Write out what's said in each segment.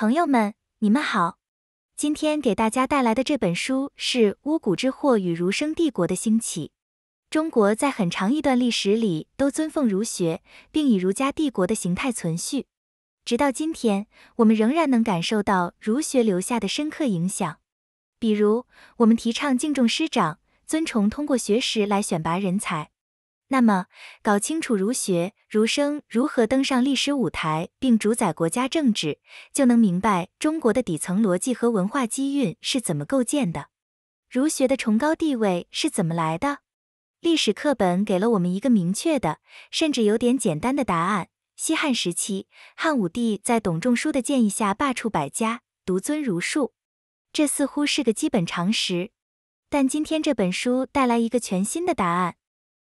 朋友们，你们好。今天给大家带来的这本书是《巫蛊之祸与儒生帝国的兴起》。中国在很长一段历史里都尊奉儒学，并以儒家帝国的形态存续。直到今天，我们仍然能感受到儒学留下的深刻影响。比如，我们提倡敬重师长，尊崇通过学识来选拔人才。那么，搞清楚儒学、儒生如何登上历史舞台并主宰国家政治，就能明白中国的底层逻辑和文化基蕴是怎么构建的，儒学的崇高地位是怎么来的。历史课本给了我们一个明确的，甚至有点简单的答案：西汉时期，汉武帝在董仲舒的建议下罢黜百家，独尊儒术。这似乎是个基本常识，但今天这本书带来一个全新的答案。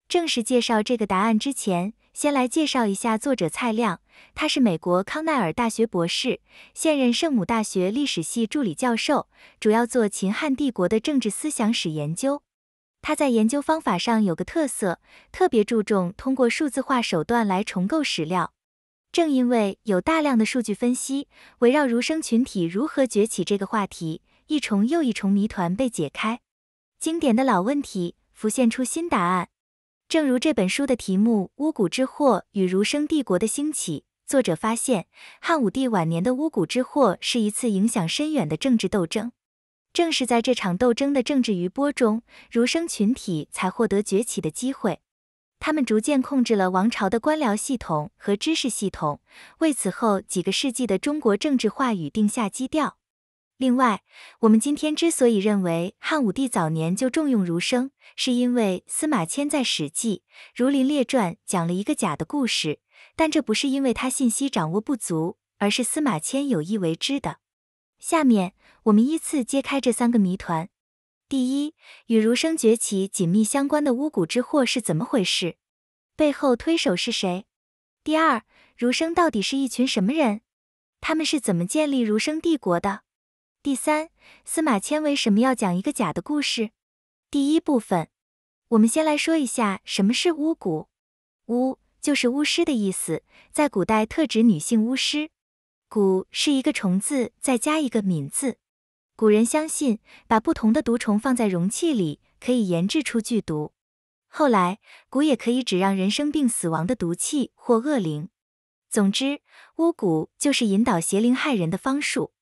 正式介绍这个答案之前，先来介绍一下作者蔡亮。他是美国康奈尔大学博士，现任圣母大学历史系助理教授，主要做秦汉帝国的政治思想史研究。他在研究方法上有个特色，特别注重通过数字化手段来重构史料。正因为有大量的数据分析，围绕儒生群体如何崛起这个话题，一重又一重谜团被解开，经典的老问题浮现出新答案。正如这本书的题目《巫蛊之祸与儒生帝国的兴起》，作者发现，汉武帝晚年的巫蛊之祸是一次影响深远的政治斗争。正是在这场斗争的政治余波中，儒生群体才获得崛起的机会。他们逐渐控制了王朝的官僚系统和知识系统，为此后几个世纪的中国政治话语定下基调。另外，我们今天之所以认为汉武帝早年就重用儒生，是因为司马迁在《史记·儒林列传》讲了一个假的故事，但这不是因为他信息掌握不足，而是司马迁有意为之的。下面我们依次揭开这三个谜团：第一，与儒生崛起紧密相关的巫蛊之祸是怎么回事，背后推手是谁？第二，儒生到底是一群什么人，他们是怎么建立儒生帝国的？第三，司马迁为什么要讲一个假的故事？第一部分，我们先来说一下什么是巫蛊。巫就是巫师的意思，在古代特指女性巫师。蛊是一个虫字，再加一个敏字。古人相信，把不同的毒虫放在容器里，可以研制出剧毒。后来，蛊也可以指让人生病死亡的毒气或恶灵。总之，巫蛊就是引导邪灵害人的方术。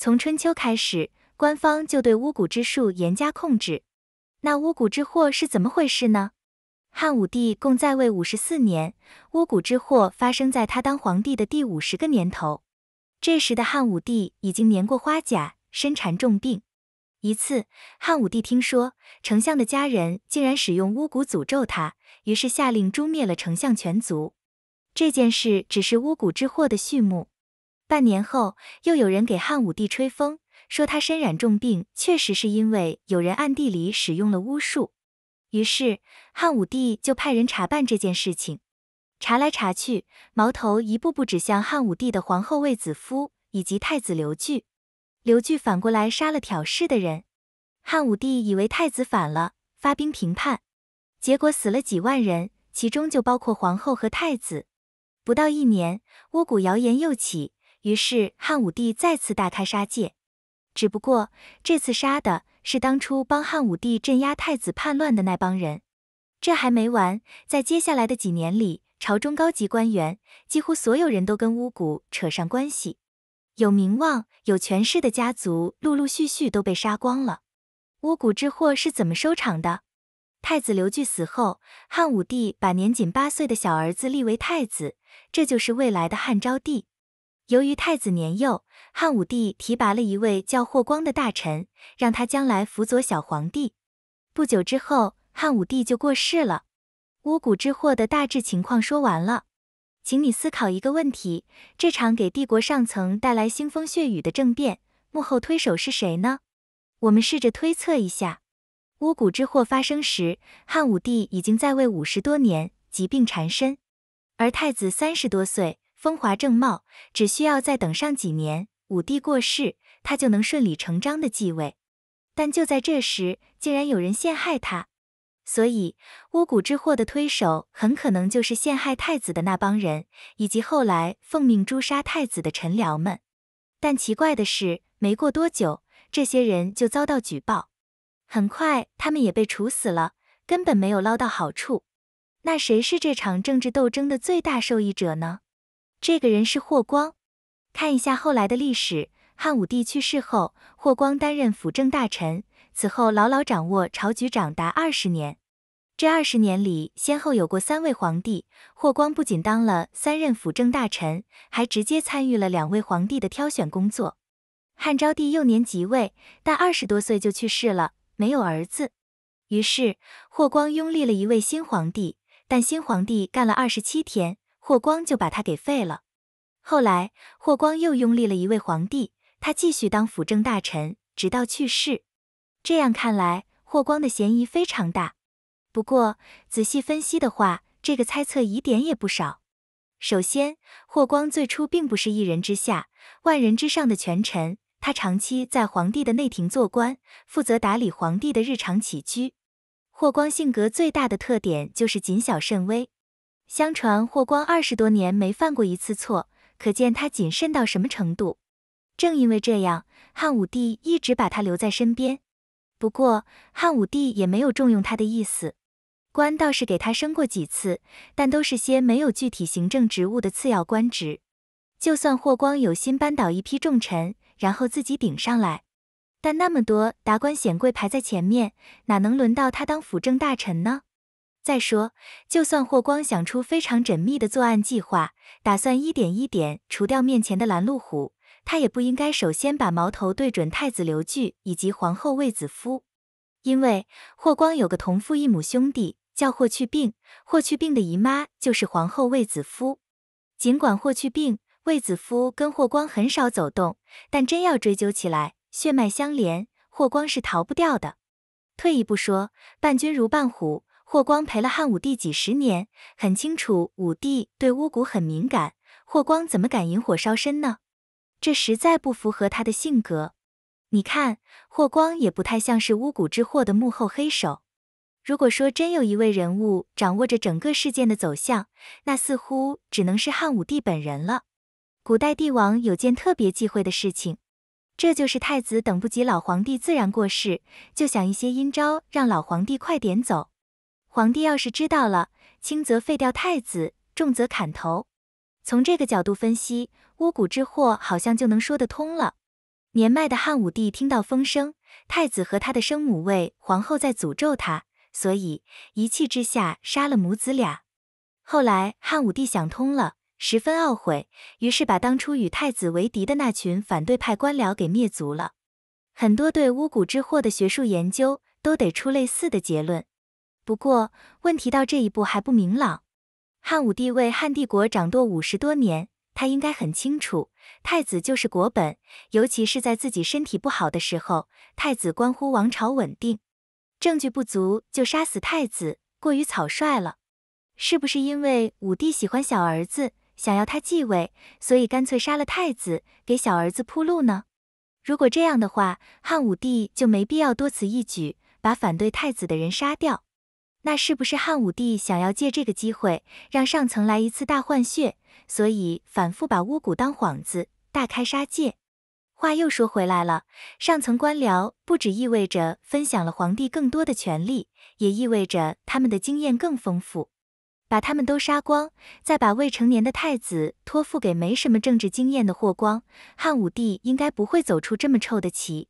从春秋开始，官方就对巫蛊之术严加控制。那巫蛊之祸是怎么回事呢？汉武帝共在位五十四年，巫蛊之祸发生在他当皇帝的第五十个年头。这时的汉武帝已经年过花甲，身缠重病。一次，汉武帝听说丞相的家人竟然使用巫蛊诅咒他，于是下令诛灭了丞相全族。这件事只是巫蛊之祸的序幕。半年后，又有人给汉武帝吹风，说他身染重病，确实是因为有人暗地里使用了巫术。于是汉武帝就派人查办这件事情，查来查去，矛头一步步指向汉武帝的皇后卫子夫以及太子刘据。刘据反过来杀了挑事的人，汉武帝以为太子反了，发兵平叛，结果死了几万人，其中就包括皇后和太子。不到一年，巫蛊谣言又起。于是汉武帝再次大开杀戒，只不过这次杀的是当初帮汉武帝镇压太子叛乱的那帮人。这还没完，在接下来的几年里，朝中高级官员几乎所有人都跟巫蛊扯上关系，有名望、有权势的家族陆陆续续都被杀光了。巫蛊之祸是怎么收场的？太子刘据死后，汉武帝把年仅八岁的小儿子立为太子，这就是未来的汉昭帝。由于太子年幼，汉武帝提拔了一位叫霍光的大臣，让他将来辅佐小皇帝。不久之后，汉武帝就过世了。巫蛊之祸的大致情况说完了，请你思考一个问题：这场给帝国上层带来腥风血雨的政变，幕后推手是谁呢？我们试着推测一下。巫蛊之祸发生时，汉武帝已经在位五十多年，疾病缠身，而太子三十多岁。风华正茂，只需要再等上几年，武帝过世，他就能顺理成章的继位。但就在这时，竟然有人陷害他，所以巫蛊之祸的推手很可能就是陷害太子的那帮人，以及后来奉命诛杀太子的臣僚们。但奇怪的是，没过多久，这些人就遭到举报，很快他们也被处死了，根本没有捞到好处。那谁是这场政治斗争的最大受益者呢？这个人是霍光，看一下后来的历史。汉武帝去世后，霍光担任辅政大臣，此后牢牢掌握朝局长达二十年。这二十年里，先后有过三位皇帝，霍光不仅当了三任辅政大臣，还直接参与了两位皇帝的挑选工作。汉昭帝幼年即位，但二十多岁就去世了，没有儿子，于是霍光拥立了一位新皇帝，但新皇帝干了二十七天。霍光就把他给废了。后来霍光又拥立了一位皇帝，他继续当辅政大臣，直到去世。这样看来，霍光的嫌疑非常大。不过仔细分析的话，这个猜测疑点也不少。首先，霍光最初并不是一人之下、万人之上的权臣，他长期在皇帝的内廷做官，负责打理皇帝的日常起居。霍光性格最大的特点就是谨小慎微。相传霍光二十多年没犯过一次错，可见他谨慎到什么程度。正因为这样，汉武帝一直把他留在身边。不过汉武帝也没有重用他的意思，官倒是给他升过几次，但都是些没有具体行政职务的次要官职。就算霍光有心扳倒一批重臣，然后自己顶上来，但那么多达官显贵排在前面，哪能轮到他当辅政大臣呢？再说，就算霍光想出非常缜密的作案计划，打算一点一点除掉面前的拦路虎，他也不应该首先把矛头对准太子刘据以及皇后卫子夫，因为霍光有个同父异母兄弟叫霍去病，霍去病的姨妈就是皇后卫子夫。尽管霍去病、卫子夫跟霍光很少走动，但真要追究起来，血脉相连，霍光是逃不掉的。退一步说，伴君如伴虎。霍光陪了汉武帝几十年，很清楚武帝对巫蛊很敏感，霍光怎么敢引火烧身呢？这实在不符合他的性格。你看，霍光也不太像是巫蛊之祸的幕后黑手。如果说真有一位人物掌握着整个事件的走向，那似乎只能是汉武帝本人了。古代帝王有件特别忌讳的事情，这就是太子等不及老皇帝自然过世，就想一些阴招让老皇帝快点走。皇帝要是知道了，轻则废掉太子，重则砍头。从这个角度分析，巫蛊之祸好像就能说得通了。年迈的汉武帝听到风声，太子和他的生母为皇后在诅咒他，所以一气之下杀了母子俩。后来汉武帝想通了，十分懊悔，于是把当初与太子为敌的那群反对派官僚给灭族了。很多对巫蛊之祸的学术研究都得出类似的结论。不过，问题到这一步还不明朗。汉武帝为汉帝国掌舵五十多年，他应该很清楚，太子就是国本，尤其是在自己身体不好的时候，太子关乎王朝稳定。证据不足就杀死太子，过于草率了。是不是因为武帝喜欢小儿子，想要他继位，所以干脆杀了太子，给小儿子铺路呢？如果这样的话，汉武帝就没必要多此一举，把反对太子的人杀掉。那是不是汉武帝想要借这个机会让上层来一次大换血，所以反复把巫蛊当幌子，大开杀戒？话又说回来了，上层官僚不只意味着分享了皇帝更多的权力，也意味着他们的经验更丰富。把他们都杀光，再把未成年的太子托付给没什么政治经验的霍光，汉武帝应该不会走出这么臭的棋。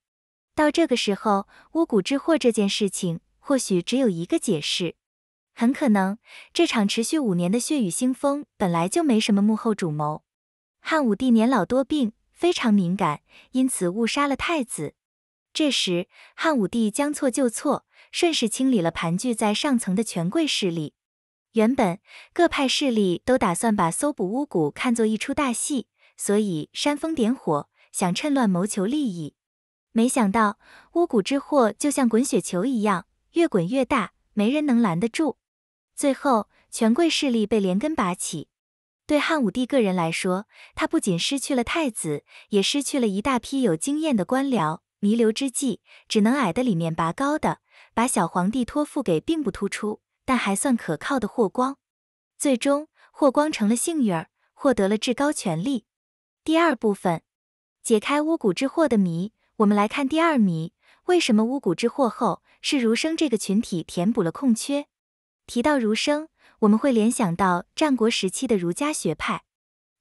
到这个时候，巫蛊之祸这件事情。或许只有一个解释，很可能这场持续五年的血雨腥风本来就没什么幕后主谋。汉武帝年老多病，非常敏感，因此误杀了太子。这时，汉武帝将错就错，顺势清理了盘踞在上层的权贵势力。原本各派势力都打算把搜捕巫蛊看作一出大戏，所以煽风点火，想趁乱谋求利益。没想到巫蛊之祸就像滚雪球一样。越滚越大，没人能拦得住。最后，权贵势力被连根拔起。对汉武帝个人来说，他不仅失去了太子，也失去了一大批有经验的官僚。弥留之际，只能矮的里面拔高的，把小皇帝托付给并不突出但还算可靠的霍光。最终，霍光成了幸运儿，获得了至高权力。第二部分，解开巫蛊之祸的谜。我们来看第二谜：为什么巫蛊之祸后？是儒生这个群体填补了空缺。提到儒生，我们会联想到战国时期的儒家学派。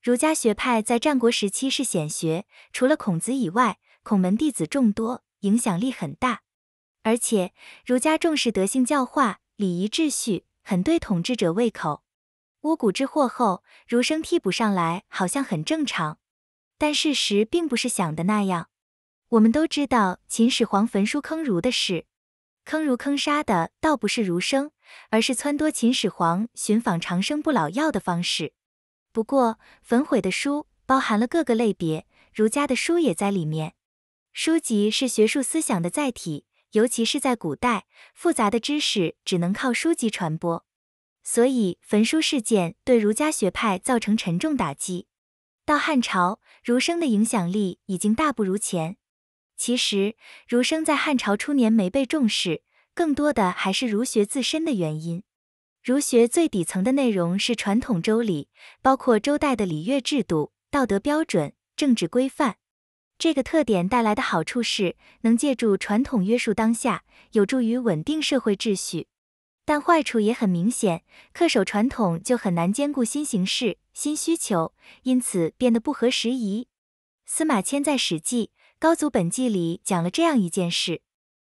儒家学派在战国时期是显学，除了孔子以外，孔门弟子众多，影响力很大。而且儒家重视德性教化、礼仪秩序，很对统治者胃口。巫蛊之祸后，儒生替补上来好像很正常，但事实并不是想的那样。我们都知道秦始皇焚书坑儒的事。坑儒坑杀的倒不是儒生，而是撺掇秦始皇寻访长生不老药的方式。不过焚毁的书包含了各个类别，儒家的书也在里面。书籍是学术思想的载体，尤其是在古代，复杂的知识只能靠书籍传播。所以焚书事件对儒家学派造成沉重打击。到汉朝，儒生的影响力已经大不如前。其实，儒生在汉朝初年没被重视，更多的还是儒学自身的原因。儒学最底层的内容是传统周礼，包括周代的礼乐制度、道德标准、政治规范。这个特点带来的好处是能借助传统约束当下，有助于稳定社会秩序。但坏处也很明显，恪守传统就很难兼顾新形势、新需求，因此变得不合时宜。司马迁在《史记》。《高祖本纪》里讲了这样一件事，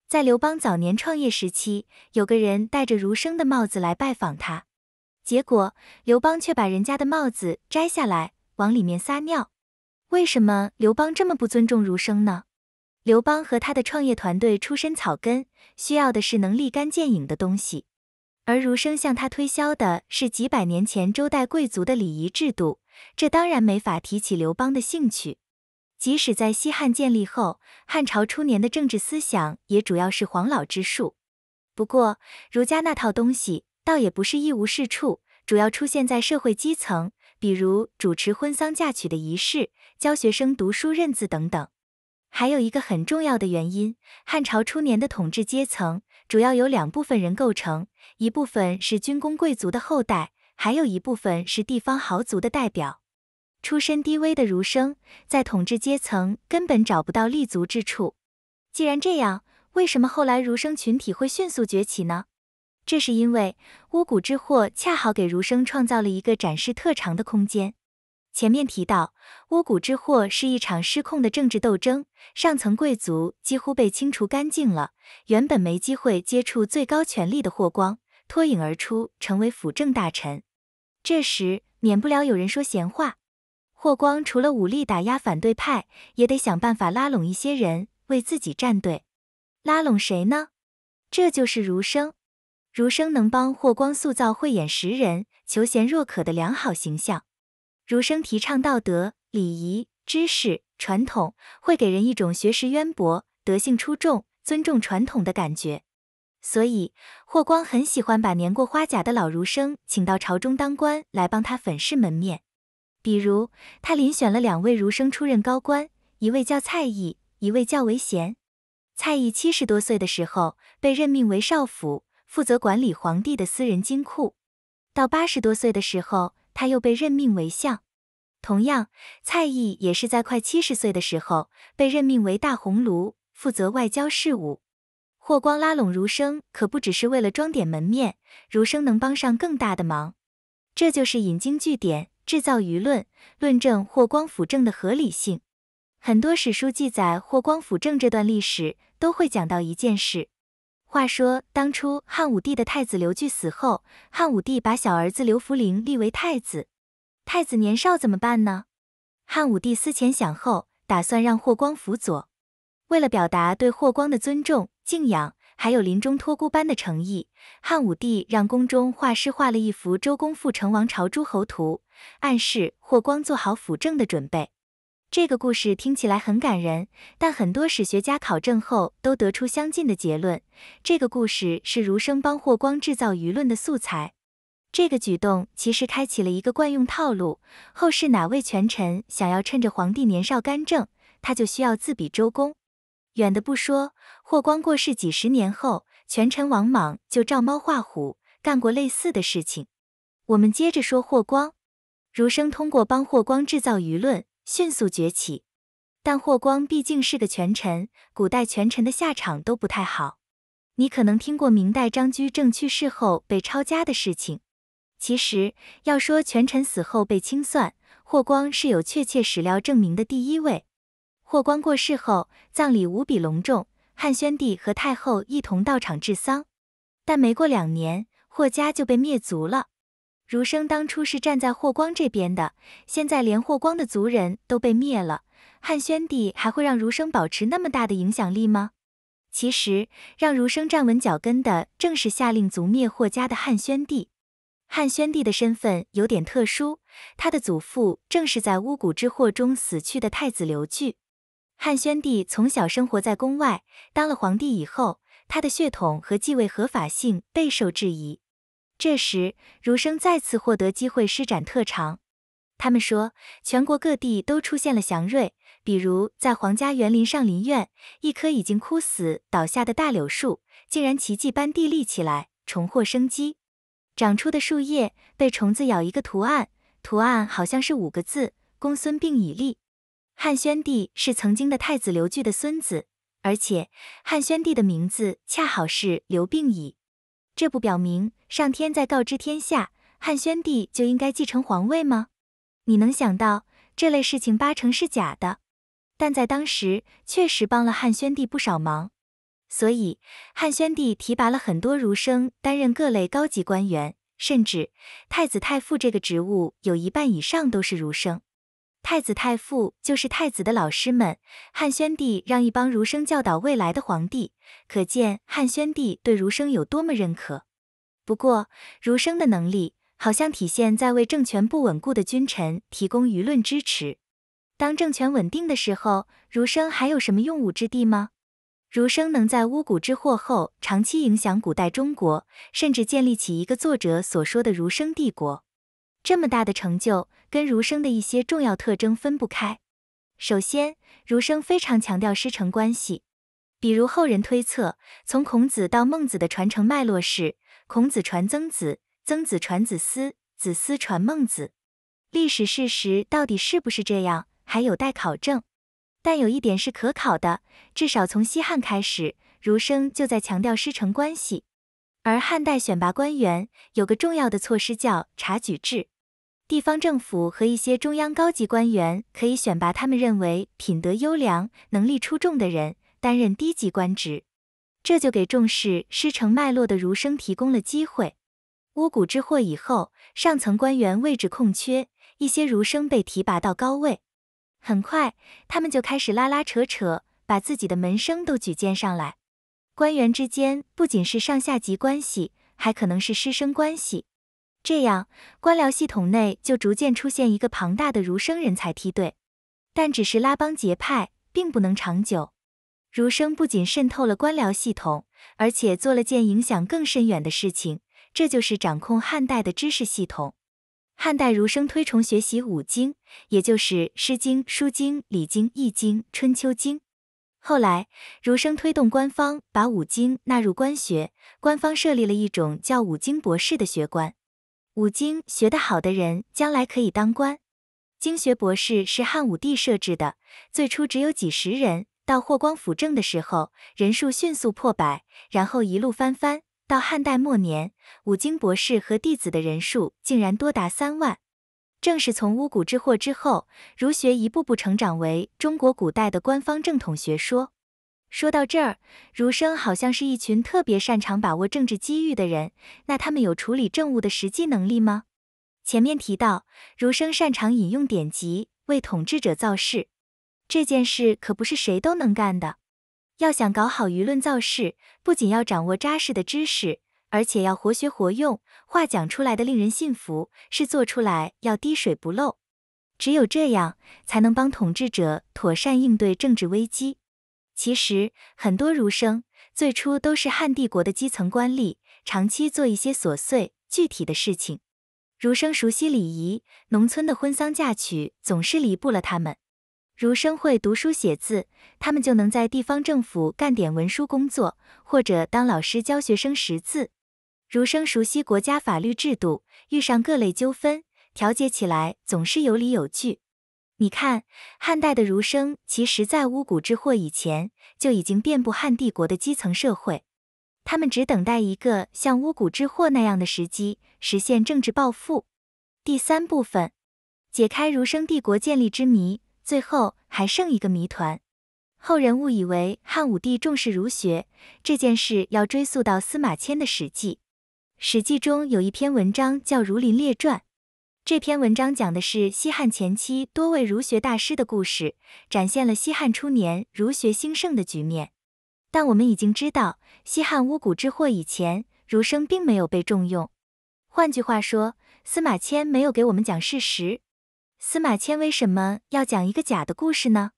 在刘邦早年创业时期，有个人戴着儒生的帽子来拜访他，结果刘邦却把人家的帽子摘下来往里面撒尿。为什么刘邦这么不尊重儒生呢？刘邦和他的创业团队出身草根，需要的是能立竿见影的东西，而儒生向他推销的是几百年前周代贵族的礼仪制度，这当然没法提起刘邦的兴趣。即使在西汉建立后，汉朝初年的政治思想也主要是黄老之术。不过，儒家那套东西倒也不是一无是处，主要出现在社会基层，比如主持婚丧嫁娶的仪式、教学生读书认字等等。还有一个很重要的原因，汉朝初年的统治阶层主要由两部分人构成：一部分是军工贵族的后代，还有一部分是地方豪族的代表。出身低微的儒生在统治阶层根本找不到立足之处。既然这样，为什么后来儒生群体会迅速崛起呢？这是因为巫蛊之祸恰好给儒生创造了一个展示特长的空间。前面提到，巫蛊之祸是一场失控的政治斗争，上层贵族几乎被清除干净了。原本没机会接触最高权力的霍光脱颖而出，成为辅政大臣。这时，免不了有人说闲话。霍光除了武力打压反对派，也得想办法拉拢一些人为自己站队。拉拢谁呢？这就是儒生。儒生能帮霍光塑造慧眼识人、求贤若渴的良好形象。儒生提倡道德、礼仪、知识、传统，会给人一种学识渊博、德性出众、尊重传统的感觉。所以，霍光很喜欢把年过花甲的老儒生请到朝中当官，来帮他粉饰门面。比如，他遴选了两位儒生出任高官，一位叫蔡毅，一位叫韦贤。蔡毅七十多岁的时候被任命为少府，负责管理皇帝的私人金库；到八十多岁的时候，他又被任命为相。同样，蔡毅也是在快七十岁的时候被任命为大鸿胪，负责外交事务。霍光拉拢儒生，可不只是为了装点门面，儒生能帮上更大的忙，这就是引经据典。制造舆论，论证霍光辅政的合理性。很多史书记载霍光辅政这段历史，都会讲到一件事。话说当初汉武帝的太子刘据死后，汉武帝把小儿子刘弗陵立为太子。太子年少怎么办呢？汉武帝思前想后，打算让霍光辅佐。为了表达对霍光的尊重、敬仰，还有临终托孤般的诚意，汉武帝让宫中画师画了一幅《周公复成王朝诸侯图》。暗示霍光做好辅政的准备。这个故事听起来很感人，但很多史学家考证后都得出相近的结论：这个故事是儒生帮霍光制造舆论的素材。这个举动其实开启了一个惯用套路：后世哪位权臣想要趁着皇帝年少干政，他就需要自比周公。远的不说，霍光过世几十年后，权臣王莽就照猫画虎干过类似的事情。我们接着说霍光。儒生通过帮霍光制造舆论，迅速崛起。但霍光毕竟是个权臣，古代权臣的下场都不太好。你可能听过明代张居正去世后被抄家的事情。其实要说权臣死后被清算，霍光是有确切史料证明的第一位。霍光过世后，葬礼无比隆重，汉宣帝和太后一同到场治丧。但没过两年，霍家就被灭族了。儒生当初是站在霍光这边的，现在连霍光的族人都被灭了，汉宣帝还会让儒生保持那么大的影响力吗？其实，让儒生站稳脚跟的正是下令族灭霍家的汉宣帝。汉宣帝的身份有点特殊，他的祖父正是在巫蛊之祸中死去的太子刘据。汉宣帝从小生活在宫外，当了皇帝以后，他的血统和继位合法性备受质疑。这时，儒生再次获得机会施展特长。他们说，全国各地都出现了祥瑞，比如在皇家园林上林苑，一棵已经枯死倒下的大柳树，竟然奇迹般地立起来，重获生机。长出的树叶被虫子咬一个图案，图案好像是五个字：公孙病已立。汉宣帝是曾经的太子刘据的孙子，而且汉宣帝的名字恰好是刘病已。这不表明上天在告知天下，汉宣帝就应该继承皇位吗？你能想到这类事情八成是假的，但在当时确实帮了汉宣帝不少忙，所以汉宣帝提拔了很多儒生担任各类高级官员，甚至太子太傅这个职务有一半以上都是儒生。太子太傅就是太子的老师们。汉宣帝让一帮儒生教导未来的皇帝，可见汉宣帝对儒生有多么认可。不过，儒生的能力好像体现在为政权不稳固的君臣提供舆论支持。当政权稳定的时候，儒生还有什么用武之地吗？儒生能在巫蛊之祸后长期影响古代中国，甚至建立起一个作者所说的儒生帝国，这么大的成就？跟儒生的一些重要特征分不开。首先，儒生非常强调师承关系，比如后人推测，从孔子到孟子的传承脉络是孔子传曾子，曾子传子思，子思传孟子。历史事实到底是不是这样，还有待考证。但有一点是可考的，至少从西汉开始，儒生就在强调师承关系。而汉代选拔官员有个重要的措施叫察举制。地方政府和一些中央高级官员可以选拔他们认为品德优良、能力出众的人担任低级官职，这就给重视师承脉络的儒生提供了机会。巫蛊之祸以后，上层官员位置空缺，一些儒生被提拔到高位，很快他们就开始拉拉扯扯，把自己的门生都举荐上来。官员之间不仅是上下级关系，还可能是师生关系。这样，官僚系统内就逐渐出现一个庞大的儒生人才梯队，但只是拉帮结派，并不能长久。儒生不仅渗透了官僚系统，而且做了件影响更深远的事情，这就是掌控汉代的知识系统。汉代儒生推崇学习五经，也就是《诗经》《书经》《礼经》《易经》《春秋经》。后来，儒生推动官方把五经纳入官学，官方设立了一种叫五经博士的学官。五经学得好的人，将来可以当官。经学博士是汉武帝设置的，最初只有几十人。到霍光辅政的时候，人数迅速破百，然后一路翻番。到汉代末年，五经博士和弟子的人数竟然多达三万。正是从巫蛊之祸之后，儒学一步步成长为中国古代的官方正统学说。说到这儿，儒生好像是一群特别擅长把握政治机遇的人。那他们有处理政务的实际能力吗？前面提到，儒生擅长引用典籍为统治者造势，这件事可不是谁都能干的。要想搞好舆论造势，不仅要掌握扎实的知识，而且要活学活用，话讲出来的令人信服，事做出来要滴水不漏。只有这样，才能帮统治者妥善应对政治危机。其实，很多儒生最初都是汉帝国的基层官吏，长期做一些琐碎具体的事情。儒生熟悉礼仪，农村的婚丧嫁娶总是离不了他们。儒生会读书写字，他们就能在地方政府干点文书工作，或者当老师教学生识字。儒生熟悉国家法律制度，遇上各类纠纷，调解起来总是有理有据。你看，汉代的儒生，其实在巫蛊之祸以前就已经遍布汉帝国的基层社会，他们只等待一个像巫蛊之祸那样的时机，实现政治暴富。第三部分，解开儒生帝国建立之谜。最后还剩一个谜团，后人误以为汉武帝重视儒学这件事，要追溯到司马迁的《史记》。《史记》中有一篇文章叫《儒林列传》。这篇文章讲的是西汉前期多位儒学大师的故事，展现了西汉初年儒学兴盛的局面。但我们已经知道，西汉巫蛊之祸以前，儒生并没有被重用。换句话说，司马迁没有给我们讲事实。司马迁为什么要讲一个假的故事呢？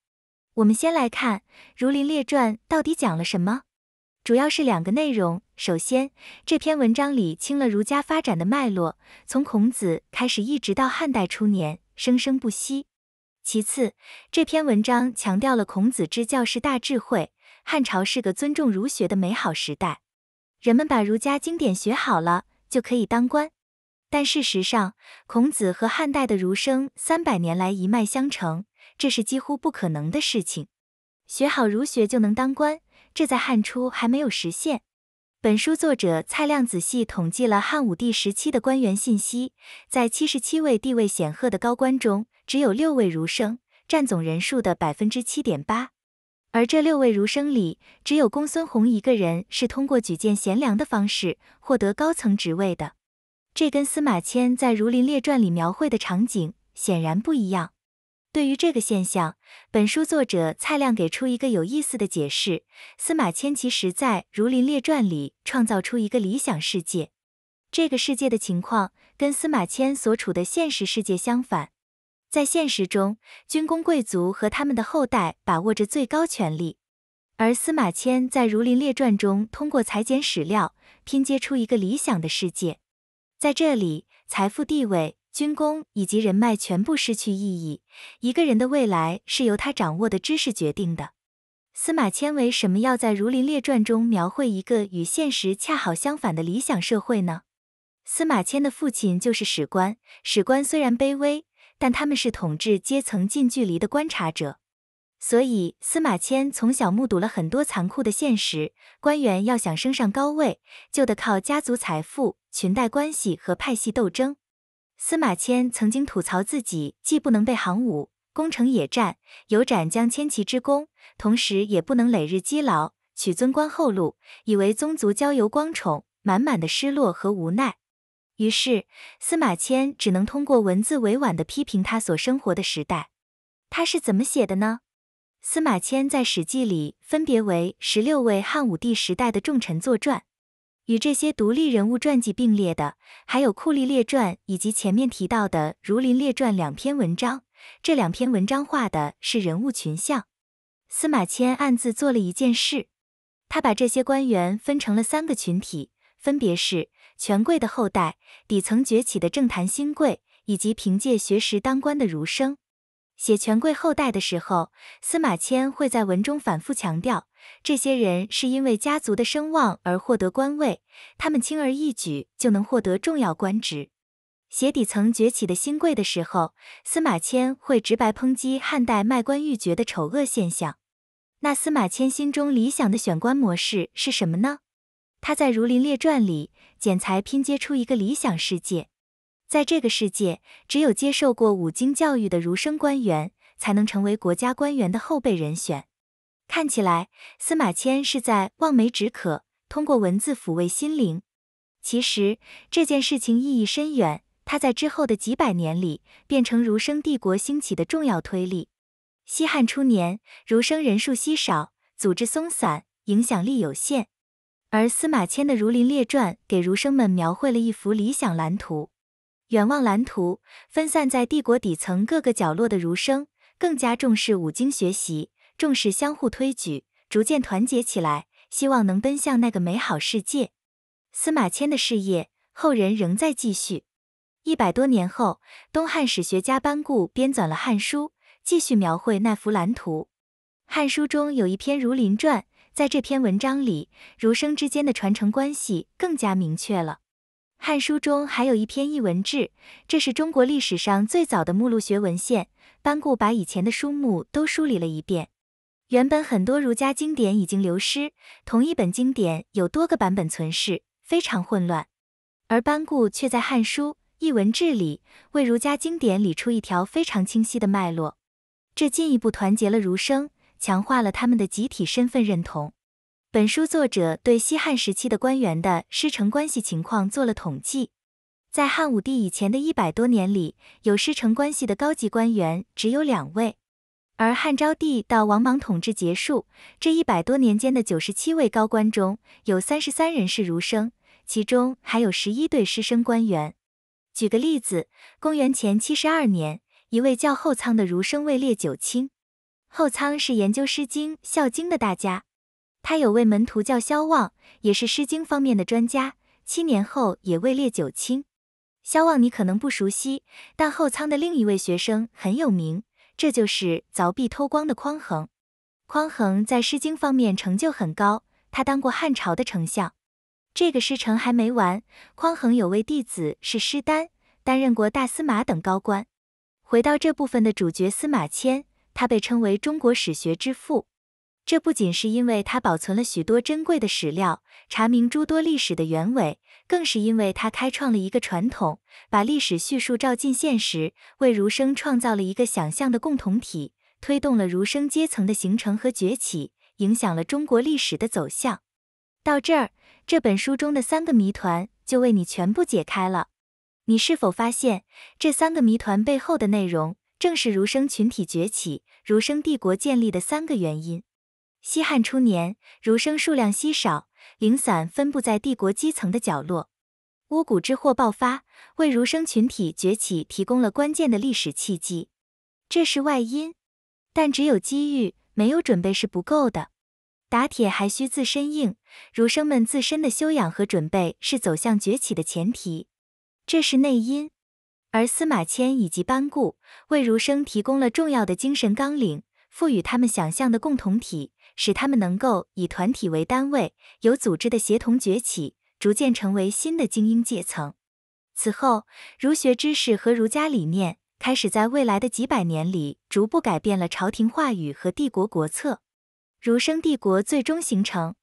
我们先来看《儒林列传》到底讲了什么。主要是两个内容。首先，这篇文章理清了儒家发展的脉络，从孔子开始一直到汉代初年，生生不息。其次，这篇文章强调了孔子之教是大智慧，汉朝是个尊重儒学的美好时代。人们把儒家经典学好了就可以当官，但事实上，孔子和汉代的儒生三百年来一脉相承，这是几乎不可能的事情。学好儒学就能当官？这在汉初还没有实现。本书作者蔡亮仔细统计了汉武帝时期的官员信息，在七十七位地位显赫的高官中，只有六位儒生，占总人数的百分之七点八。而这六位儒生里，只有公孙弘一个人是通过举荐贤良的方式获得高层职位的。这跟司马迁在《儒林列传》里描绘的场景显然不一样。对于这个现象，本书作者蔡亮给出一个有意思的解释：司马迁其实在《儒林列传》里创造出一个理想世界，这个世界的情况跟司马迁所处的现实世界相反。在现实中，军功贵族和他们的后代把握着最高权力，而司马迁在《儒林列传》中通过裁剪史料拼接出一个理想的世界，在这里，财富地位。军功以及人脉全部失去意义。一个人的未来是由他掌握的知识决定的。司马迁为什么要在《儒林列传》中描绘一个与现实恰好相反的理想社会呢？司马迁的父亲就是史官，史官虽然卑微，但他们是统治阶层近距离的观察者，所以司马迁从小目睹了很多残酷的现实。官员要想升上高位，就得靠家族财富、裙带关系和派系斗争。司马迁曾经吐槽自己既不能被行伍，攻城野战，有斩将千骑之功，同时也不能累日积劳，取尊官厚禄，以为宗族交游光宠，满满的失落和无奈。于是司马迁只能通过文字委婉地批评他所生活的时代。他是怎么写的呢？司马迁在《史记》里分别为十六位汉武帝时代的重臣作传。与这些独立人物传记并列的，还有《酷吏列传》以及前面提到的《儒林列传》两篇文章。这两篇文章画的是人物群像。司马迁暗自做了一件事，他把这些官员分成了三个群体，分别是权贵的后代、底层崛起的政坛新贵，以及凭借学识当官的儒生。写权贵后代的时候，司马迁会在文中反复强调。这些人是因为家族的声望而获得官位，他们轻而易举就能获得重要官职。写底层崛起的新贵的时候，司马迁会直白抨击汉代卖官鬻爵的丑恶现象。那司马迁心中理想的选官模式是什么呢？他在《儒林列传》里剪裁拼接出一个理想世界，在这个世界，只有接受过五经教育的儒生官员，才能成为国家官员的后备人选。看起来司马迁是在望梅止渴，通过文字抚慰心灵。其实这件事情意义深远，他在之后的几百年里，变成儒生帝国兴起的重要推力。西汉初年，儒生人数稀少，组织松散，影响力有限。而司马迁的《儒林列传》给儒生们描绘了一幅理想蓝图。远望蓝图，分散在帝国底层各个角落的儒生，更加重视五经学习。重视相互推举，逐渐团结起来，希望能奔向那个美好世界。司马迁的事业，后人仍在继续。一百多年后，东汉史学家班固编纂了《汉书》，继续描绘那幅蓝图。《汉书》中有一篇《儒林传》，在这篇文章里，儒生之间的传承关系更加明确了。《汉书》中还有一篇《艺文志》，这是中国历史上最早的目录学文献。班固把以前的书目都梳理了一遍。原本很多儒家经典已经流失，同一本经典有多个版本存世，非常混乱。而班固却在《汉书·艺文志》里为儒家经典理出一条非常清晰的脉络，这进一步团结了儒生，强化了他们的集体身份认同。本书作者对西汉时期的官员的师承关系情况做了统计，在汉武帝以前的一百多年里，有师承关系的高级官员只有两位。而汉昭帝到王莽统治结束这一百多年间的九十七位高官中，有三十三人是儒生，其中还有十一对师生官员。举个例子，公元前七十二年，一位叫后仓的儒生位列九卿。后仓是研究《诗经》《孝经》的大家，他有位门徒叫萧望，也是《诗经》方面的专家。七年后也位列九卿。萧望你可能不熟悉，但后仓的另一位学生很有名。这就是凿壁偷光的匡衡。匡衡在诗经方面成就很高，他当过汉朝的丞相。这个师承还没完，匡衡有位弟子是师丹，担任过大司马等高官。回到这部分的主角司马迁，他被称为中国史学之父。这不仅是因为他保存了许多珍贵的史料，查明诸多历史的原委。更是因为他开创了一个传统，把历史叙述照进现实，为儒生创造了一个想象的共同体，推动了儒生阶层的形成和崛起，影响了中国历史的走向。到这儿，这本书中的三个谜团就为你全部解开了。你是否发现，这三个谜团背后的内容正是儒生群体崛起、儒生帝国建立的三个原因？西汉初年，儒生数量稀少。零散分布在帝国基层的角落，巫蛊之祸爆发，为儒生群体崛起提供了关键的历史契机。这是外因，但只有机遇没有准备是不够的。打铁还需自身硬，儒生们自身的修养和准备是走向崛起的前提。这是内因，而司马迁以及班固为儒生提供了重要的精神纲领，赋予他们想象的共同体。使他们能够以团体为单位，有组织的协同崛起，逐渐成为新的精英阶层。此后，儒学知识和儒家理念开始在未来的几百年里，逐步改变了朝廷话语和帝国国策，儒生帝国最终形成。